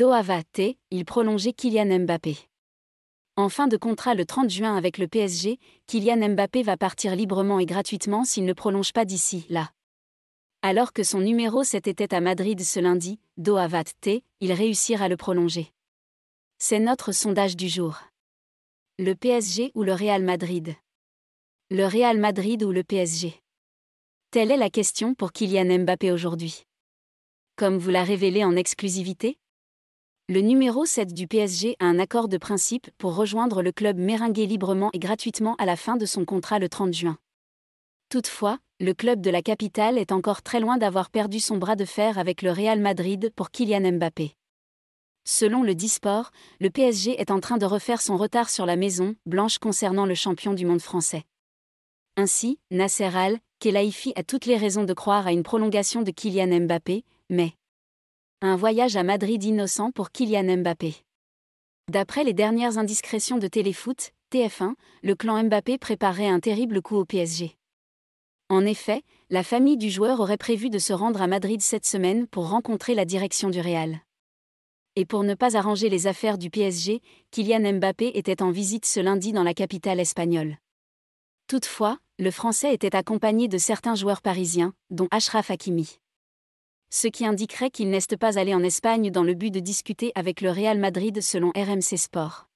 Doha T, il prolongeait Kylian Mbappé. En fin de contrat le 30 juin avec le PSG, Kylian Mbappé va partir librement et gratuitement s'il ne prolonge pas d'ici là. Alors que son numéro s'était à Madrid ce lundi, Doha T, il réussira à le prolonger. C'est notre sondage du jour. Le PSG ou le Real Madrid Le Real Madrid ou le PSG Telle est la question pour Kylian Mbappé aujourd'hui. Comme vous l'a révélé en exclusivité, le numéro 7 du PSG a un accord de principe pour rejoindre le club méringué librement et gratuitement à la fin de son contrat le 30 juin. Toutefois, le club de la capitale est encore très loin d'avoir perdu son bras de fer avec le Real Madrid pour Kylian Mbappé. Selon le Disport, le PSG est en train de refaire son retard sur la maison blanche concernant le champion du monde français. Ainsi, Nasser Al, Khelaifi a toutes les raisons de croire à une prolongation de Kylian Mbappé, mais un voyage à Madrid innocent pour Kylian Mbappé. D'après les dernières indiscrétions de Téléfoot, TF1, le clan Mbappé préparait un terrible coup au PSG. En effet, la famille du joueur aurait prévu de se rendre à Madrid cette semaine pour rencontrer la direction du Real. Et pour ne pas arranger les affaires du PSG, Kylian Mbappé était en visite ce lundi dans la capitale espagnole. Toutefois, le Français était accompagné de certains joueurs parisiens, dont Ashraf Hakimi ce qui indiquerait qu'il n'est pas allé en Espagne dans le but de discuter avec le Real Madrid selon RMC Sport.